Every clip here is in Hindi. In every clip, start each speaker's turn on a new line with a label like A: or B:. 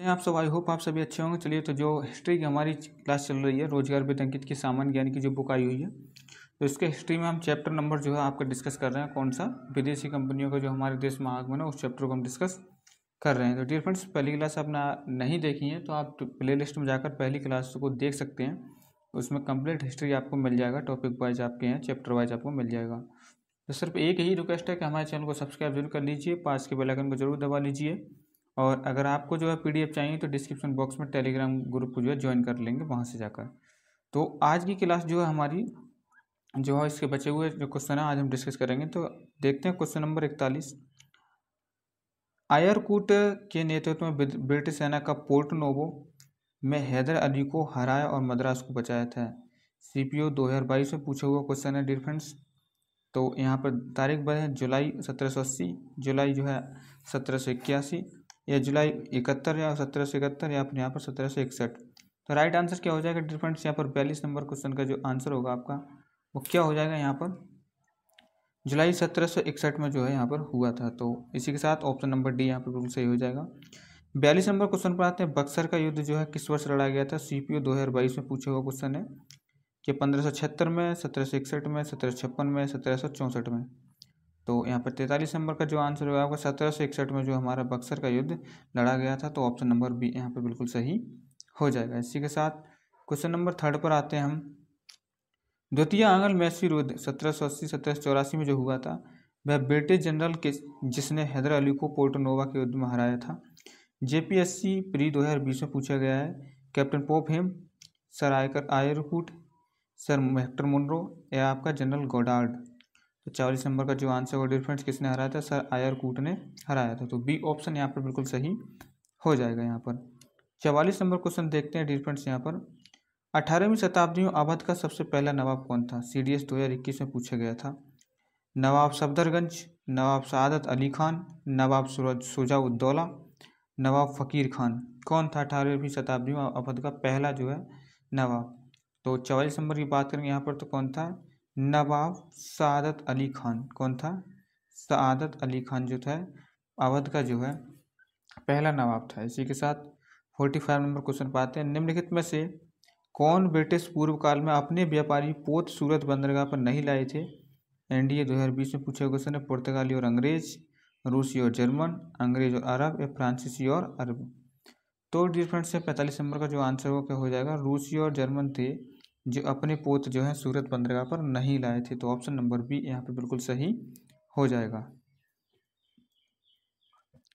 A: हैं आप सब आई होप आप सभी अच्छे होंगे चलिए तो जो हिस्ट्री की हमारी क्लास चल रही है रोजगार वितंकित की सामान्य ज्ञान की जो बुक आई हुई है तो इसके हिस्ट्री में हम चैप्टर नंबर जो है आपका डिस्कस कर रहे हैं कौन सा विदेशी कंपनियों का जो हमारे देश में आगमन है उस चैप्टर को हम डिस्कस कर रहे हैं तो डियर फ्रेंड्स पहली क्लास आपने नहीं देखी है तो आप प्ले लिस्ट में जाकर पहली क्लास को देख सकते हैं उसमें कम्प्लीट हिस्ट्री आपको मिल जाएगा टॉपिक वाइज आपके हैं चैप्टर वाइज आपको मिल जाएगा तो सिर्फ एक ही रिक्वेस्ट है कि हमारे चैनल को सब्सक्राइब जरूर कर लीजिए पास के बेलाइकन को जरूर दबा लीजिए और अगर आपको जो है पीडीएफ चाहिए तो डिस्क्रिप्शन बॉक्स में टेलीग्राम ग्रुप को जो है ज्वाइन कर लेंगे वहाँ से जाकर तो आज की क्लास जो है हमारी जो है इसके बचे हुए जो क्वेश्चन है आज हम डिस्कस करेंगे तो देखते हैं क्वेश्चन नंबर इकतालीस आयरकूट के नेतृत्व में ब्रिटिश सेना का पोर्ट नोवो में हैदर अली को हराया और मद्रास को बचाया था सी पी ओ दो हज़ार बाईस में पूछा हुआ क्वेश्चन है डिफेंस तो यहाँ पर तारीख बढ़े जुलाई सत्रह सौ अस्सी जुलाई जो है सत्रह सौ इक्यासी या जुलाई इकहत्तर या सत्रह सौ इकहत्तर या फिर यहाँ पर सत्रह सौ इकसठ तो राइट आंसर क्या हो जाएगा डिफरेंस यहाँ पर बयालीस नंबर क्वेश्चन का जो आंसर होगा आपका वो क्या हो जाएगा यहाँ पर जुलाई सत्रह सौ इकसठ में जो है यहाँ पर हुआ था तो इसी के साथ ऑप्शन नंबर डी यहाँ पर बिल्कुल सही हो जाएगा बयालीस नंबर क्वेश्चन पर आते हैं बक्सर का युद्ध जो है किस वर्ष लड़ा गया था सी पी ओ दो हज़ार बाईस में पूछे हुआ क्वेश्चन है कि पंद्रह सौ छिहत्तर में सत्रह सौ इकसठ में सत्रह सौ छप्पन में सत्रह सौ चौंसठ में तो यहाँ पर तैंतालीस नंबर का जो आंसर होगा आपका सत्रह सौ इकसठ में जो हमारा बक्सर का युद्ध लड़ा गया था तो ऑप्शन नंबर बी यहाँ पर बिल्कुल सही हो जाएगा इसी के साथ क्वेश्चन नंबर थर्ड पर आते हैं हम द्वितीय आंगल मैसी युद्ध सत्रह सौ अस्सी सत्रह सौ चौरासी में जो हुआ था वह ब्रिटिश जनरल के जिसने हैदर अली को पोर्टोनोवा के युद्ध में हराया था जेपीएससी प्री बीस में पूछा गया है कैप्टन पोप हेम सर आयकर आयरकूट सर हेक्टर मुनरो या आपका जनरल गोडार्ड तो चालीस नंबर का जो आंसर होगा डिफरेंस किसने हराया था सर आयर कूट ने हराया था तो बी ऑप्शन यहाँ पर बिल्कुल सही हो जाएगा यहाँ पर चवालीस नंबर क्वेश्चन देखते हैं डिफरेंस यहाँ पर अठारहवीं शताब्दी में अवध का सबसे पहला नवाब कौन था सी डी एस दो हज़ार इक्कीस में पूछा गया था नवाब सफदरगंज नवाब सदत अली खान नवाब सूरज सुजाउद्दौला नवाब फ़कीर खान कौन था अठारहवीं शताब्दी में अवध का पहला जो है नवाब तो चवालीस नंबर की बात करेंगे यहाँ पर तो कौन था नवाब सादत अली खान कौन था सादत अली खान जो था अवध का जो है पहला नवाब था इसी के साथ फोर्टी फाइव नंबर क्वेश्चन पाते हैं निम्नलिखित में से कौन ब्रिटिश पूर्व काल में अपने व्यापारी पोत सूरत बंदरगाह पर नहीं लाए थे एनडीए 2020 में पूछे क्वेश्चन है पुर्तगाली और अंग्रेज रूसी और जर्मन अंग्रेज और अरब या फ्रांसीसी और अरब तो डिफ्रेंट से पैंतालीस नंबर का जो आंसर होगा क्या हो जाएगा रूसी और जर्मन थे जो अपने पोत जो है सूरत बंदरगाह पर नहीं लाए थे तो ऑप्शन नंबर बी यहाँ पे बिल्कुल सही हो जाएगा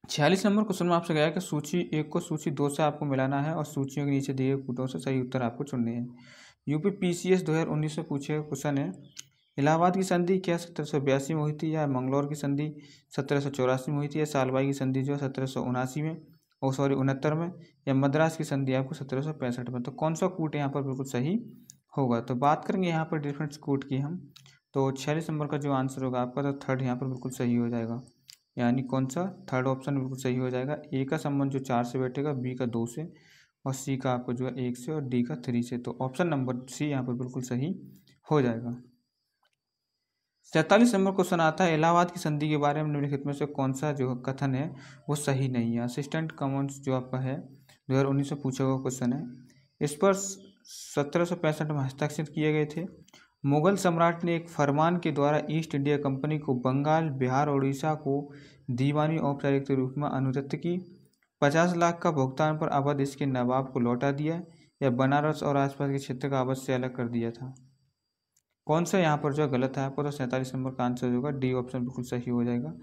A: छियालीस नंबर क्वेश्चन में आपसे गया कि सूची एक को सूची दो से आपको मिलाना है और सूचियों के नीचे दिए कूटों से सही उत्तर आपको चुनने हैं यूपी पी सी एस दो हज़ार उन्नीस में पूछे क्वेश्चन है इलाहाबाद की संधि क्या सत्रह सौ बयासी में हुई थी या मंगलौर की संधि सत्रह सौ चौरासी में हुई थी या सालबाई की संधि जो है सत्रह सौ उनासी में और सॉरी उनहत्तर में या मद्रास की संधि आपको सत्रह सौ पैंसठ में तो कौन सा कूट यहाँ पर बिल्कुल सही होगा तो बात करेंगे यहाँ पर डिफरेंट कोड की हम तो छियालीस नंबर का जो आंसर होगा आपका तो थर्ड यहाँ पर बिल्कुल सही हो जाएगा यानी कौन सा थर्ड ऑप्शन बिल्कुल सही हो जाएगा ए का संबंध जो चार से बैठेगा बी का दो से और सी का आपको जो है एक से और डी का थ्री से तो ऑप्शन नंबर सी यहाँ पर बिल्कुल सही हो जाएगा सैंतालीस नंबर क्वेश्चन आता है इलाहाबाद की संधि के बारे में निम्नलिखित में से कौन सा जो कथन है वो सही नहीं है असिस्टेंट कॉमन्स जो आपका है दो हज़ार उन्नीस में पूछा हुआ क्वेश्चन है इस पर सत्रह में हस्ताक्षर किए गए थे मुगल सम्राट ने एक फरमान के द्वारा ईस्ट इंडिया कंपनी को बंगाल बिहार और उड़ीसा को दीवानी औपचारिक रूप में अनुदत्त की पचास लाख का भुगतान पर अवध इसके नवाब को लौटा दिया या बनारस और आसपास के क्षेत्र का अवध से अलग कर दिया था कौन सा यहाँ पर जो गलत है आपको तो सैंतालीस नंबर का आंसर होगा डी ऑप्शन बिल्कुल सही हो जाएगा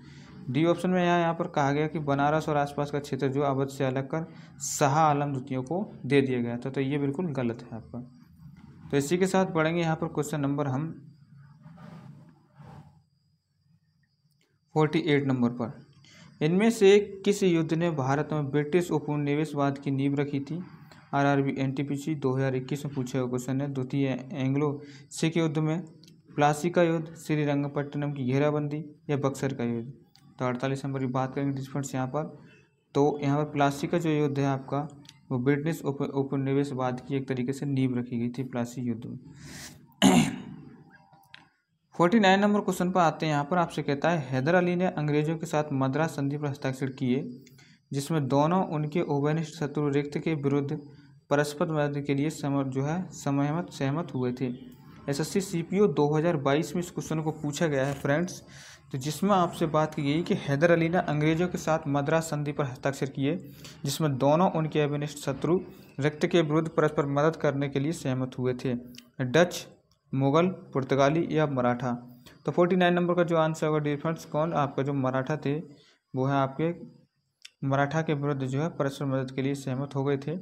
A: डी ऑप्शन में यहाँ यहाँ पर कहा गया कि बनारस और आसपास का क्षेत्र जो अवध से अलग कर शाह आलम द्वितीयों को दे दिया गया था तो ये बिल्कुल गलत है आपका तो इसी के साथ पढ़ेंगे यहाँ पर क्वेश्चन नंबर हम फोर्टी एट नंबर पर इनमें से किस युद्ध ने भारत में ब्रिटिश उपनिवेशवाद की नींव रखी थी R R B N T P C दो हज़ार इक्कीस में पूछे हुए क्वेश्चन है द्वितीय एंग्लो सिख युद्ध में प्लासी का युद्ध श्रीरंगपट्टनम की घेराबंदी या बक्सर का युद्ध तो अड़तालीस नंबर की बात करेंगे डिस्पेंट्स यहाँ पर तो यहाँ पर प्लासी का जो युद्ध है आपका वो ब्रिटिश उपनिवेशवाद की एक तरीके से नींव रखी गई थी प्लासी युद्ध में फोर्टी नाइन नंबर क्वेश्चन पर आते हैं यहाँ पर आपसे कहता है हैदर अली ने अंग्रेजों के साथ मद्रास संधि पर हस्ताक्षर किए जिसमें दोनों उनके ओबनिष्ठ शत्रु रिक्त के विरुद्ध परस्पर मदद के लिए समर जो है सहमत सहमत हुए थे एसएससी सीपीओ 2022 में इस क्वेश्चन को पूछा गया है फ्रेंड्स तो जिसमें आपसे बात की गई कि हैदर अली ने अंग्रेज़ों के साथ मद्रास संधि पर हस्ताक्षर किए जिसमें दोनों उनके अभिनिष्ट शत्रु रक्त के विरुद्ध परस्पर मदद करने के लिए सहमत हुए थे डच मुगल पुर्तगाली या मराठा तो फोर्टी नाइन नंबर का जो आंसर होगा डियर फ्रेंड्स कौन आपका जो मराठा थे वो है आपके मराठा के विरुद्ध जो है परस्पर मदद के लिए सहमत हो गए थे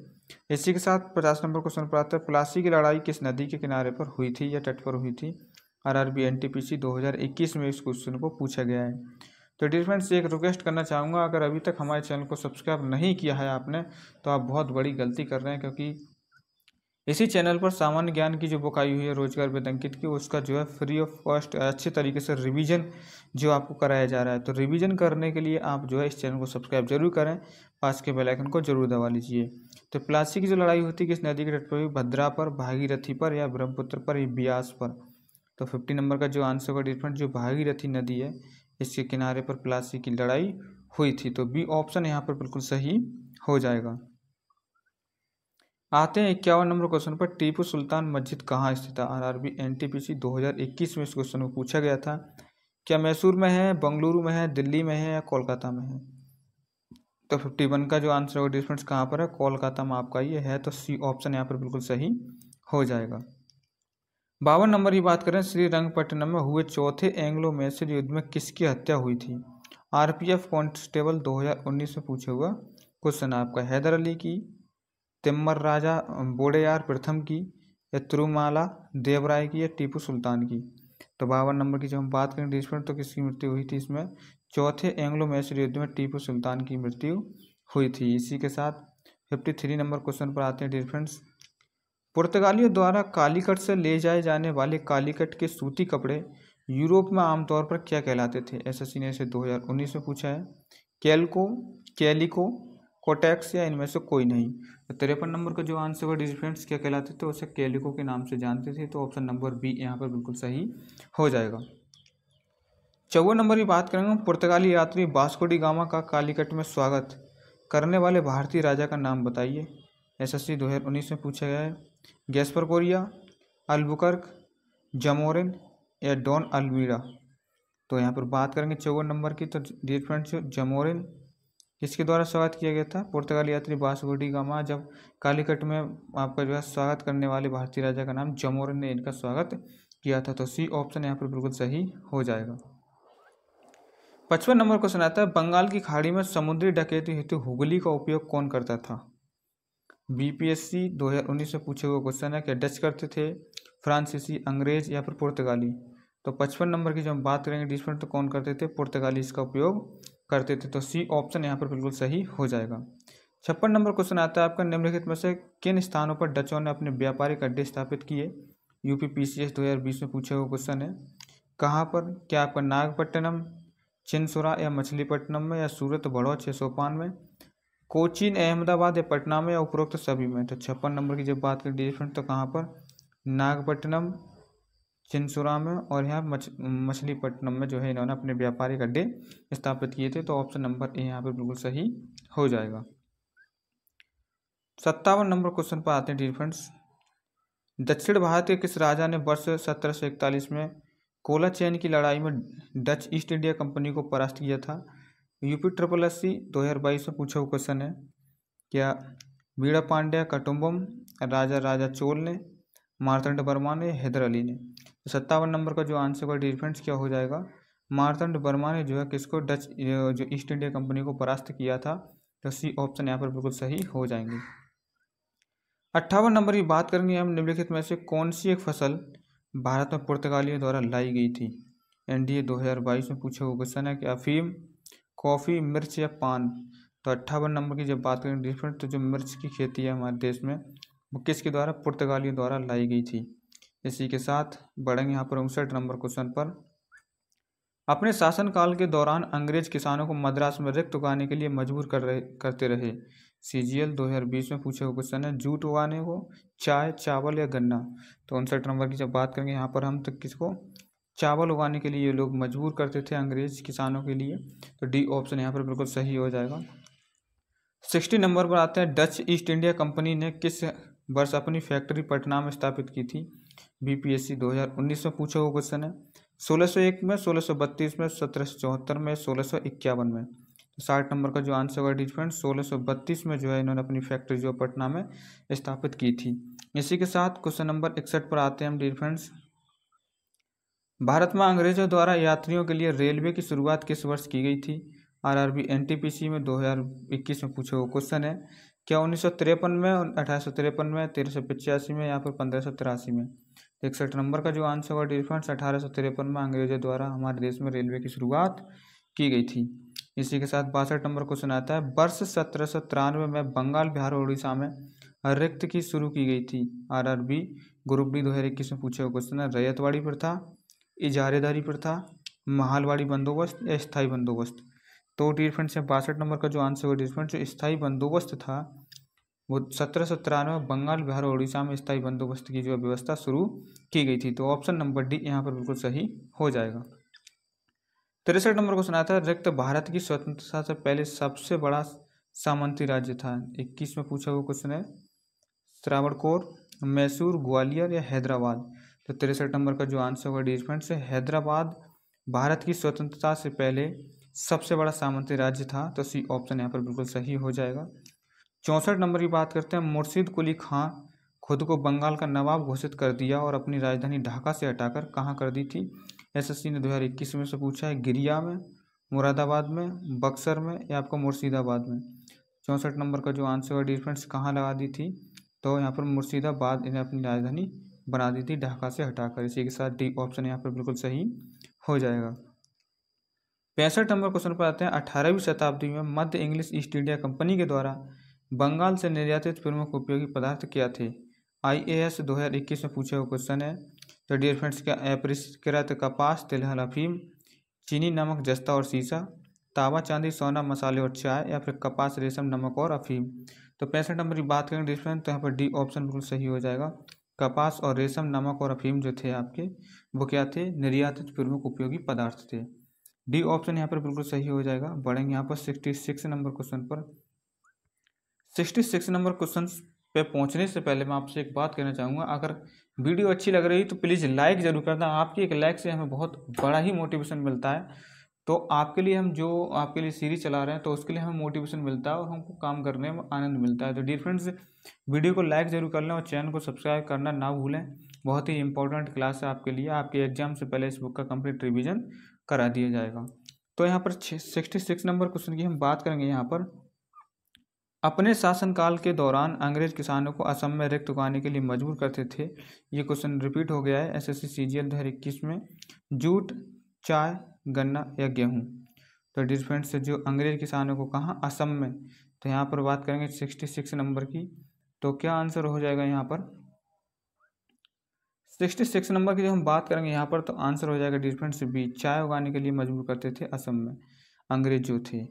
A: इसी के साथ पचास नंबर क्वेश्चन प्राप्त है प्लासी की लड़ाई किस नदी के किनारे पर हुई थी या तट पर हुई थी R R B N T P C दो हज़ार इक्कीस में इस क्वेश्चन को पूछा गया है तो डियर फ्रेंड्स एक रिक्वेस्ट करना चाहूँगा अगर अभी तक हमारे चैनल को सब्सक्राइब नहीं किया है आपने तो आप बहुत बड़ी गलती कर रहे हैं क्योंकि इसी चैनल पर सामान्य ज्ञान की जो बुक आई हुई है रोजगार वेदंकित की उसका जो है फ्री ऑफ कॉस्ट अच्छे तरीके से रिवीजन जो आपको कराया जा रहा है तो रिवीजन करने के लिए आप जो है इस चैनल को सब्सक्राइब जरूर करें पास के बेल आइकन को जरूर दबा लीजिए तो प्लासी की जो लड़ाई होती है किस नदी के तट पर भी भद्रा पर भागीरथी पर या ब्रह्मपुत्र पर या ब्यास पर तो फिफ्टी नंबर का जो आंसर होगा डिफरेंट जो भागीरथी नदी है इसके किनारे पर प्लासी की लड़ाई हुई थी तो बी ऑप्शन यहाँ पर बिल्कुल सही हो जाएगा आते हैं इक्यावन नंबर क्वेश्चन पर टीपू सुल्तान मस्जिद कहाँ स्थित है R R B N T P C दो हज़ार इक्कीस में इस क्वेश्चन को पूछा गया था क्या मैसूर में है बंगलुरु में है दिल्ली में है या कोलकाता में है तो फिफ्टी वन का जो आंसर होगा डिफरेंस कहाँ पर है कोलकाता में आपका ये है तो सी ऑप्शन यहाँ पर बिल्कुल सही हो जाएगा बावन नंबर की बात करें श्रीरंगपट्टनम में हुए चौथे एंग्लो मैसेज युद्ध में किसकी हत्या हुई थी आरपीएफ कांस्टेबल 2019 में पूछा हुआ क्वेश्चन आपका हैदर अली की तिम्मर राजा बोडेयार प्रथम की या तिरुमाला देवराय की या टीपू सुल्तान की तो बावन नंबर की जब हम बात करें देश तो किसकी मृत्यु हुई थी इसमें चौथे एंग्लो मैसेज युद्ध में टीपू सुल्तान की मृत्यु हुई थी इसी के साथ फिफ्टी थ्री नंबर क्वेश्चन पर आते हैं डिफ्रेंड्स पुर्तगालियों द्वारा कालीकट से ले जाए जाने वाले कालीकट के सूती कपड़े यूरोप में आमतौर पर क्या कहलाते थे एसएससी ने इसे 2019 में पूछा है कैलको कैलिको कोटैक्स या इनमें से कोई नहीं तो तिरपन नंबर का जो आंसर होगा डिजिफ्रेंट्स क्या कहलाते थे तो उसे कैलिको के नाम से जानते थे तो ऑप्शन नंबर बी यहाँ पर बिल्कुल सही हो जाएगा चौवन नंबर की बात करेंगे पुर्तगाली यात्री बास्कोडी गामा का कालीकट में स्वागत करने वाले भारतीय राजा का नाम बताइए एसएससी 2019 में पूछा गया है गैसपर कोरिया अल्बुकर्क जमोरिन या डॉन अल्मीरा तो यहाँ पर बात करेंगे चौवन नंबर की तो डियर फ्रेंड्स जमोरिन किसके द्वारा स्वागत किया गया था पुर्तगाली यात्री बासगुडी गामा जब कालीकट में आपका जो है स्वागत करने वाले भारतीय राजा का नाम जमोरिन ने इनका स्वागत किया था तो सी ऑप्शन यहाँ पर बिल्कुल सही हो जाएगा पचपन नंबर क्वेश्चन आता है बंगाल की खाड़ी में समुद्री डकैती हेतु हुगली का उपयोग कौन करता था बीपीएससी 2019 में पूछे हुए क्वेश्चन है कि डच करते थे फ्रांसीसी अंग्रेज या फिर पुर्तगाली तो पचपन नंबर की जो हम बात करेंगे डिस्मेंट तो कौन करते थे पुर्तगाली इसका उपयोग करते थे तो सी ऑप्शन यहाँ पर बिल्कुल सही हो जाएगा छप्पन नंबर क्वेश्चन आता है आपका निम्नलिखित में से किन स्थानों पर डचों ने अपने व्यापारिक अड्डे स्थापित किए दो हज़ार बीस में पूछे हुए क्वेश्चन है कहाँ पर क्या आपका नागपट्टनम चिनसुरा या मछलीपट्टनम में या सूरत बड़ौ छः सोपान में कोचीन अहमदाबाद या पटना में उपरोक्त सभी में तो छप्पन नंबर की जब बात करें डिफरेंट तो कहाँ पर नागपट्टनम चिंसुरा में और यहाँ मछलीपट्टनम में जो है इन्होंने अपने व्यापारिक अड्डे स्थापित किए थे तो ऑप्शन नंबर ए यहाँ पर बिल्कुल सही हो जाएगा सत्तावन नंबर क्वेश्चन पर आते हैं डी फ्रेंड्स दक्षिण भारत के किस राजा ने वर्ष सत्रह में कोला चैन की लड़ाई में डच ईस्ट इंडिया कंपनी को परास्त किया था यूपी ट्रिपल एस सी दो हज़ार बाईस में पूछा हुआ क्वेश्चन है क्या बीड़ा पांड्या कटुम्बम राजा राजा चोल ने मारतंड वर्मा ने हैदर अली ने तो सत्तावन नंबर का जो आंसर होगा डिफेंस क्या हो जाएगा मारतंड वर्मा ने जो है किसको डच जो ईस्ट इंडिया कंपनी को परास्त किया था तो सी ऑप्शन यहाँ पर बिल्कुल सही हो जाएंगे अट्ठावन नंबर की बात करेंगे हम निम्नलिखित में से कौन सी एक फसल भारत में पुर्तगालियों द्वारा लाई गई थी एनडीए 2022 में पूछा हुआ क्वेश्चन है कि अफीम कॉफ़ी मिर्च या पान तो अट्ठावन नंबर की जब बात करें डिफरेंट तो जो मिर्च की खेती है हमारे देश में वो किसके द्वारा पुर्तगालियों द्वारा लाई गई थी इसी के साथ बढ़ेंगे यहाँ पर उनसठ नंबर क्वेश्चन पर अपने शासनकाल के दौरान अंग्रेज किसानों को मद्रास में रिक्त उगाने के लिए मजबूर कर रहे करते रहे सी जी एल दो हज़ार बीस में पूछे हुए क्वेश्चन है जूट उगाने को चाय चावल या गन्ना तो उनसठ नंबर की जब बात करेंगे यहाँ पर हम तो किसको चावल उगाने के लिए ये लोग मजबूर करते थे अंग्रेज किसानों के लिए तो डी ऑप्शन यहाँ पर बिल्कुल सही हो जाएगा सिक्सटी नंबर पर आते हैं डच ईस्ट इंडिया कंपनी ने किस वर्ष अपनी फैक्ट्री पटना में स्थापित की थी बीपीएससी 2019 में पूछा हुआ क्वेश्चन है 1601 में 1632 में सत्रह में सोलह में तो साठ नंबर का जो आंसर होगा डिफरेंट बत्तीस में जो है इन्होंने अपनी फैक्ट्री जो पटना में स्थापित की थी इसी के साथ क्वेश्चन नंबर इकसठ पर आते हैं हम डिफरेंस भारत में अंग्रेजों द्वारा यात्रियों के लिए रेलवे की शुरुआत किस वर्ष की गई थी R R B N T P C में दो हज़ार इक्कीस में पूछे हुए क्वेश्चन है क्या उन्नीस सौ तिरपन में अठारह सौ तिरपन में तेरह सौ पिचासी में या फिर पंद्रह सौ तिरासी में इकसठ नंबर का जो आंसर होगा डिफरेंस अठारह सौ तिरपन में अंग्रेजों द्वारा हमारे देश में रेलवे की शुरुआत की गई थी इसी के साथ बासठ नंबर क्वेश्चन आता है वर्ष सत्रह सौ तिरानवे में बंगाल बिहार और उड़ीसा में रिक्त की शुरू की गई थी R R B group D दो हज़ार इक्कीस में पूछे हुए क्वेश्चन है रैयतवाड़ी प्रथा इजारेदारी प्रथा महालवाड़ी बंदोबस्त या स्थायी बंदोबस्त तो डी फ्रेंड्स से बासठ नंबर का जो आंसर होगा डियर फ्रेंड्स स्थायी बंदोबस्त था वो सत्रह सौ तिरानवे बंगाल बिहार और उड़ीसा में स्थायी बंदोबस्त की जो व्यवस्था शुरू की गई थी तो ऑप्शन नंबर डी यहाँ पर बिल्कुल सही हो जाएगा तिरसठ नंबर क्वेश्चन आया था रिक्त भारत की स्वतंत्रता से पहले सबसे बड़ा सामंती राज्य था इक्कीस में पूछा हुआ क्वेश्चन है त्रावणकोर मैसूर ग्वालियर या हैदराबाद तो तिरसठ नंबर का जो आंसर होगा डिजमेंट हैदराबाद भारत की स्वतंत्रता से पहले सबसे बड़ा सामंती राज्य था तो सी ऑप्शन यहाँ पर बिल्कुल सही हो जाएगा चौंसठ नंबर की बात करते हैं मुर्शिद कुली खां खुद को बंगाल का नवाब घोषित कर दिया और अपनी राजधानी ढाका से हटाकर कहाँ कर दी थी एसएससी ने 2021 में से पूछा है गिरिया में मुरादाबाद में बक्सर में या आपको मुर्शिदाबाद में चौंसठ नंबर का जो आंसर है डिफ्रेंस कहाँ लगा दी थी तो यहाँ पर मुर्शिदाबाद इन्हें अपनी राजधानी बना दी थी ढाका से हटाकर इसी के साथ डी ऑप्शन यहाँ पर बिल्कुल सही हो जाएगा पैंसठ नंबर क्वेश्चन पर आते हैं अठारहवीं शताब्दी में मध्य इंग्लिश ईस्ट इंडिया कंपनी के द्वारा बंगाल से निर्यातित प्रमुख उपयोगी पदार्थ क्या थे आई ए एस दो हज़ार इक्कीस में पूछा हुआ क्वेश्चन है तो डियर फ्रेंड्स क्या एप्रिकरत कपास तिलहन अफीम चीनी नमक जस्ता और शीशा तावा चांदी सोना मसाले और चाय या फिर कपास रेशम नमक और अफीम तो पैंसठ नंबर की बात करेंगे डियर तो यहाँ पर डी ऑप्शन बिल्कुल सही हो जाएगा कपास और रेशम नमक और अफीम जो थे आपके वो क्या थे निर्यातित प्रमुख उपयोगी पदार्थ थे डी ऑप्शन यहाँ पर बिल्कुल सही हो जाएगा बढ़ेंगे यहाँ पर सिक्सटी सिक्स नंबर क्वेश्चन पर सिक्सटी सिक्स नंबर क्वेश्चन पे पहुँचने से पहले मैं आपसे एक बात कहना चाहूँगा अगर वीडियो अच्छी लग रही तो प्लीज़ लाइक ज़रूर करना आपकी एक लाइक से हमें बहुत बड़ा ही मोटिवेशन मिलता है तो आपके लिए हम जो आपके लिए सीरीज चला रहे हैं तो उसके लिए हमें मोटिवेशन मिलता है और हमको काम करने में आनंद मिलता है तो डियर फ्रेंड्स वीडियो को लाइक जरूर कर लें और चैनल को सब्सक्राइब करना ना भूलें बहुत ही इंपॉर्टेंट क्लास है आपके लिए आपके एग्जाम से पहले इस बुक का कंप्लीट रिविजन करा दिया जाएगा तो यहाँ पर सिक्सटी सिक्स नंबर क्वेश्चन की हम बात करेंगे यहाँ पर अपने शासनकाल के दौरान अंग्रेज किसानों को असम में रिक्त उगाने के लिए मजबूर करते थे ये क्वेश्चन रिपीट हो गया है एसएससी सीजीएल दो हज़ार इक्कीस में जूट चाय गन्ना या गेहूँ तो डियर जो अंग्रेज किसानों को कहा असम में तो यहाँ पर बात करेंगे सिक्सटी सिक्स नंबर की तो क्या आंसर हो जाएगा यहाँ पर सिक्सटी सिक्स नंबर की जब हम बात करेंगे यहाँ पर तो आंसर हो जाएगा डियर फ्रेंड्स बी चाय उगाने के लिए मजबूर करते थे असम में अंग्रेज जो थे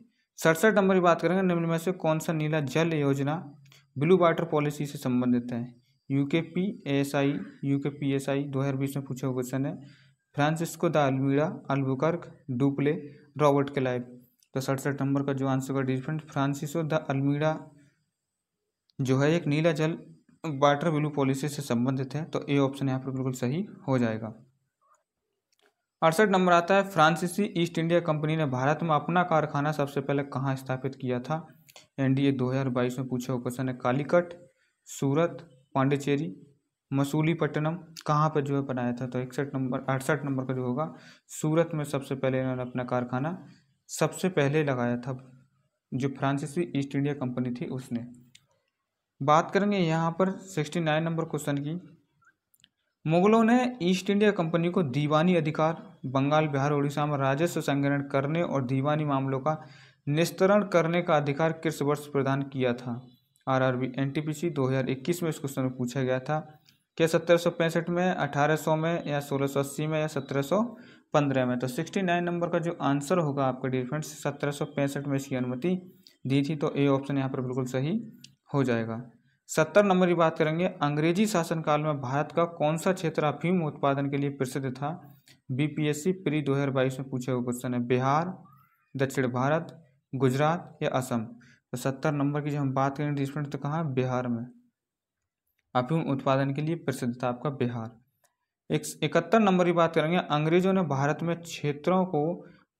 A: सड़सठ नंबर की बात करेंगे निम्न में से कौन सा नीला जल योजना ब्लू वाटर पॉलिसी से संबंधित है U K P S I U K P S I दो हज़ार बीस में पूछा हुआ क्वेश्चन है Francisco de Almeida Albuquerque Dupleix Robert Clive तो सड़सठ नंबर का जो आंसर का डिफरेंट फ्रांसिसो द अल्मीरा जो है एक नीला जल वाटर ब्लू पॉलिसी से संबंधित है तो ए ऑप्शन यहाँ पर बिल्कुल सही हो जाएगा अड़सठ नंबर आता है फ्रांसीसी ईस्ट इंडिया कंपनी ने भारत में अपना कारखाना सबसे पहले कहाँ स्थापित किया था एनडीए 2022 में पूछे हुए क्वेश्चन है कालीकट सूरत पांडिचेरी मसूलीपट्टनम कहाँ पर जो है बनाया था तो इकसठ नंबर अड़सठ नंबर का जो होगा सूरत में सबसे पहले इन्होंने अपना कारखाना सबसे पहले लगाया था जो फ्रांसीसी ईस्ट इंडिया कंपनी थी उसने बात करेंगे यहाँ पर सिक्सटी नाइन नंबर क्वेश्चन की मुगलों ने ईस्ट इंडिया कंपनी को दीवानी अधिकार बंगाल बिहार उड़ीसा में राजस्व संग्रहण करने और दीवानी मामलों का निस्तरण करने का अधिकार किस वर्ष प्रदान किया था आरआरबी एनटीपीसी 2021 में इस क्वेश्चन में पूछा गया था क्या सत्रह में अठारह में या सोलह में या सत्रह पंद्रह में तो सिक्सटी नाइन नंबर का जो आंसर होगा आपका डियर फ्रेंड्स सत्रह में इसकी अनुमति दी थी तो ए ऑप्शन यहाँ पर बिल्कुल सही हो जाएगा सत्तर नंबर की बात करेंगे अंग्रेजी शासनकाल में भारत का कौन सा क्षेत्र अफीम उत्पादन के लिए प्रसिद्ध था बीपीएससी प्री बाईस में पूछे हुए क्वेश्चन है बिहार दक्षिण भारत गुजरात या असम तो सत्तर नंबर की जब हम बात करेंगे डिस्टमेंट तो कहाँ बिहार में अफीम उत्पादन के लिए प्रसिद्ध था आपका बिहार एक इकहत्तर नंबर की बात करेंगे अंग्रेजों ने भारत में क्षेत्रों को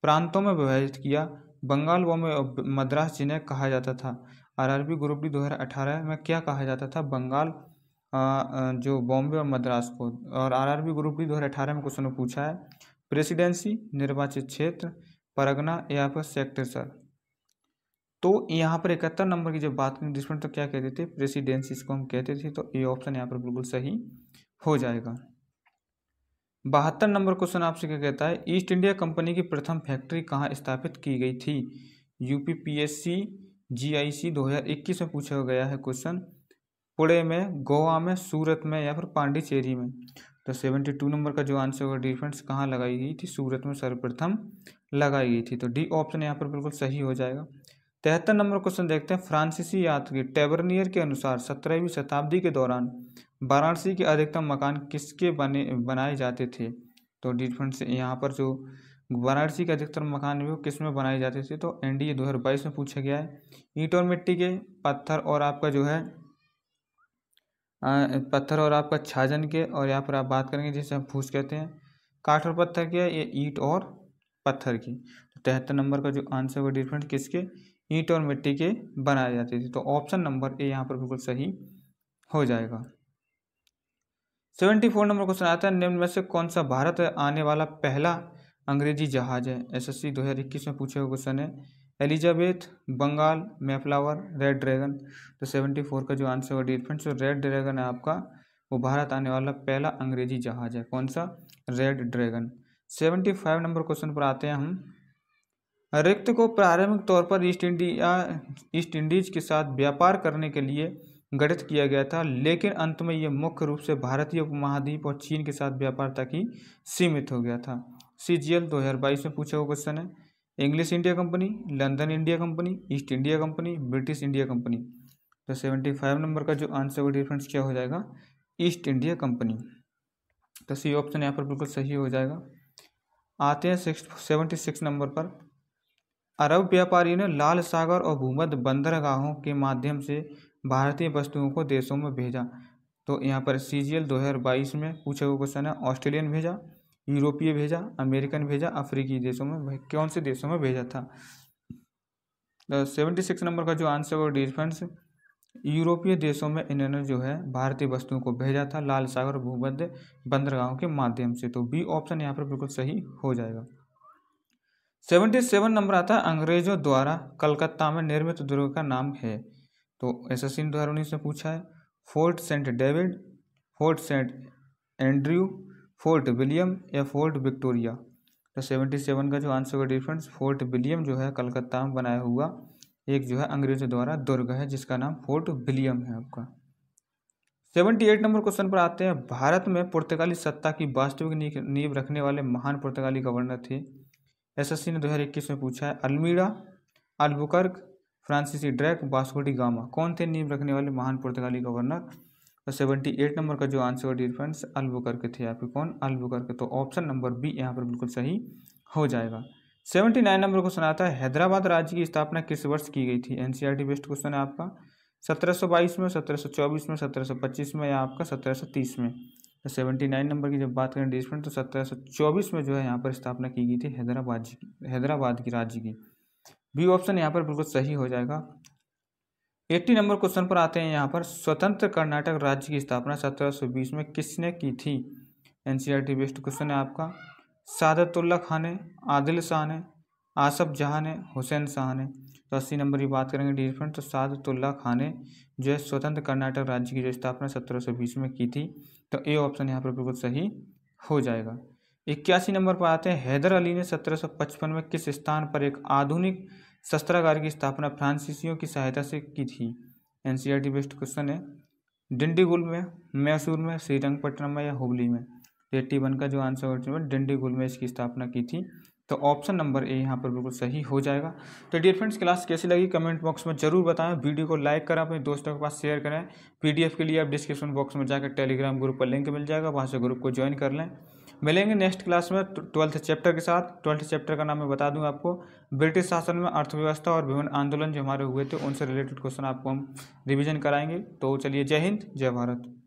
A: प्रांतों में विभाजित किया बंगाल व मद्रास जिन्हें कहा जाता था आरआरबी ग्रुप डी 2018 में क्या कहा जाता था बंगाल जो बॉम्बे और मद्रास को और आरआरबी ग्रुप डी 2018 में क्वेश्चन पूछा है प्रेसिडेंसी निर्वाचित क्षेत्र परगना या फिर सेक्टर सर तो यहाँ पर इकहत्तर नंबर की जब बात करें जिसमें तो क्या कहते थे प्रेसिडेंसी इसको हम कहते थे तो ये ऑप्शन यहाँ पर बिल्कुल सही हो जाएगा बहत्तर नंबर क्वेश्चन आपसे क्या कहता है ईस्ट इंडिया कंपनी की प्रथम फैक्ट्री कहाँ स्थापित की गई थी यूपी दो जीआईसी 2021 में पूछा गया है क्वेश्चन पुणे में गोवा में सूरत में या फिर पांडिचेरी में तो सेवेंटी टू नंबर का जो आंसर होगा डिफेंस कहाँ लगाई गई थी सूरत में सर्वप्रथम लगाई गई थी तो डी ऑप्शन यहाँ पर बिल्कुल सही हो जाएगा तिहत्तर नंबर क्वेश्चन देखते हैं फ्रांसीसी यात्री टेबरनियर के अनुसार सत्रहवीं शताब्दी के दौरान वाराणसी के अधिकतम मकान किसके बने बनाए जाते थे तो डिफ्रेंट यहाँ पर जो वाराणसी के अधिकतर मकान वो किस में बनाए जाते थे तो एन डी में पूछा गया है ईंट और मिट्टी के पत्थर और आपका जो है पत्थर और आपका छाजन के और यहाँ पर आप बात करेंगे जिसे हम फूस कहते हैं काठ और पत्थर के ये ईट और पत्थर की तिहत्तर तो नंबर का जो आंसर होगा डिफरेंट किसके ईंट और मिट्टी के बनाए जाते थे तो ऑप्शन नंबर ए यहाँ पर बिल्कुल सही हो जाएगा सेवेंटी फोर नंबर क्वेश्चन आता है निम्न में से कौन सा भारत आने वाला पहला अंग्रेजी जहाज है एसएससी 2021 में पूछे हुए क्वेश्चन है Elizabeth Bengal Mayflower Red Dragon तो सेवेंटी फोर का जो आंसर होगा डियर फ्रेंड्स रेड ड्रैगन है आपका वो भारत आने वाला पहला अंग्रेजी जहाज है कौन सा Red Dragon seventy five number question पर आते हैं हम रिक्त को प्रारंभिक तौर पर ईस्ट इंडिया ईस्ट इंडीज के साथ व्यापार करने के लिए गठित किया गया था लेकिन अंत में ये मुख्य रूप से भारतीय उपमहाद्वीप और चीन के साथ व्यापार तक ही सीमित हो गया था सी जी एल दो हज़ार बाईस में पूछा हुआ क्वेश्चन है English India Company London India Company East India Company British India Company तो सेवेंटी फाइव नंबर का जो आंसर होगा डिफरेंस क्या हो जाएगा ईस्ट इंडिया कंपनी तो सी ऑप्शन यहाँ पर बिल्कुल सही हो जाएगा आते हैं सिक्स सेवेंटी सिक्स नंबर पर अरब व्यापारियों ने लाल सागर और भूमध बंदरगाहों के माध्यम से भारतीय वस्तुओं को देशों में भेजा तो यहाँ पर सी जी एल दो हज़ार बाईस में पूछे हुए क्वेश्चन है ऑस्ट्रेलियन भेजा यूरोपीय भेजा अमेरिकन भेजा अफ्रीकी देशों में कौन से देशों में भेजा था तो सेवेंटी सिक्स नंबर का जो आंसर होगा डियर यूरोपीय देशों में इन्होंने जो है भारतीय वस्तुओं को भेजा था लाल सागर भूमध्य बंदरगाहों के माध्यम से तो बी ऑप्शन यहाँ पर बिल्कुल सही हो जाएगा सेवेंटी सेवन नंबर आता है अंग्रेजों द्वारा कलकत्ता में निर्मित दुर्ग का नाम है तो एस दो हज़ार उन्नीस पूछा है Fort Saint David Fort Saint Andrew Fort William या फोर्ट विक्टोरिया तो सेवेंटी सेवन का जो आंसर का डिफरेंस फोर्ट विलियम जो है कलकत्ता में बनाया हुआ एक जो है अंग्रेजों द्वारा दुर्ग है जिसका नाम फोर्ट विलियम है आपका सेवेंटी एट नंबर क्वेश्चन पर आते हैं भारत में पुर्तगाली सत्ता की वास्तविक नींव रखने वाले महान पुर्तगाली गवर्नर थे एसएससी ने 2021 में पूछा है अल्मीड़ा अल्बुकर्क फ्रांसिसी ड्रैक बास्कोडी गामा कौन थे नींव रखने वाले महान पुर्तगाली गवर्नर और तो सेवेंटी एट नंबर का जो आंसर डियर फ्रेंड्स अल्बुकर्क थे आपके कौन अल्बुकर्क तो ऑप्शन नंबर बी यहाँ पर बिल्कुल सही हो जाएगा सेवेंटी नाइन नंबर क्वेश्चन आता है हैदराबाद राज्य की स्थापना किस वर्ष की गई थी एनसीईआरटी बेस्ट क्वेश्चन है आपका सत्रह सौ बाईस में सत्रह सौ चौबीस में सत्रह सौ पच्चीस में या आपका सत्रह सौ तीस में सेवेंटी नाइन नंबर की जब बात करें डिस्प्लिन तो सत्रह सौ चौबीस में जो है यहाँ पर स्थापना की गई थी हैदराबाद जी की हैदराबाद की राज्य की बी ऑप्शन यहाँ पर बिल्कुल सही हो जाएगा एट्टी नंबर क्वेश्चन पर आते हैं यहाँ पर स्वतंत्र कर्नाटक राज्य की स्थापना सत्रह सौ बीस में किसने की थी N C R T best question है आपका सादतुल्ला खान ने आदिल शाह ने आसफ जहाँ ने हुसैन शाह ने तो अस्सी नंबर की बात करेंगे डिफरेंट तो सादतुल्ला खान ने जो है स्वतंत्र कर्नाटक राज्य की जो स्थापना सत्रह सौ बीस में की थी तो ए ऑप्शन यहाँ पर बिल्कुल सही हो जाएगा इक्यासी नंबर पर आते हैं हैदर अली ने 1755 में किस स्थान पर एक आधुनिक शस्त्रागार की स्थापना फ्रांसीसियों की सहायता से की थी टी e बेस्ट क्वेश्चन है डिंडीगुल में मैसूर में श्रीरंगपट्टनम में या हुबली में एट्टी वन का जो आंसर डिंडीगुल में इसकी स्थापना की थी तो ऑप्शन नंबर ए यहाँ पर बिल्कुल सही हो जाएगा तो डियर फ्रेंड्स क्लास कैसी लगी कमेंट बॉक्स में जरूर बताएं वीडियो को लाइक करें अपने दोस्तों के पास शेयर करें पीडीएफ के लिए आप डिस्क्रिप्शन बॉक्स में जाकर टेलीग्राम ग्रुप पर लिंक मिल जाएगा वहाँ से ग्रुप को ज्वाइन कर लें मिलेंगे नेक्स्ट क्लास में ट्वेल्थ चैप्टर के साथ ट्वेल्थ चैप्टर का नाम मैं बता दूंगा आपको ब्रिटिश शासन में अर्थव्यवस्था और विभिन्न आंदोलन जो हमारे हुए थे उनसे रिलेटेड क्वेश्चन आपको हम रिविजन कराएंगे तो चलिए जय हिंद जय भारत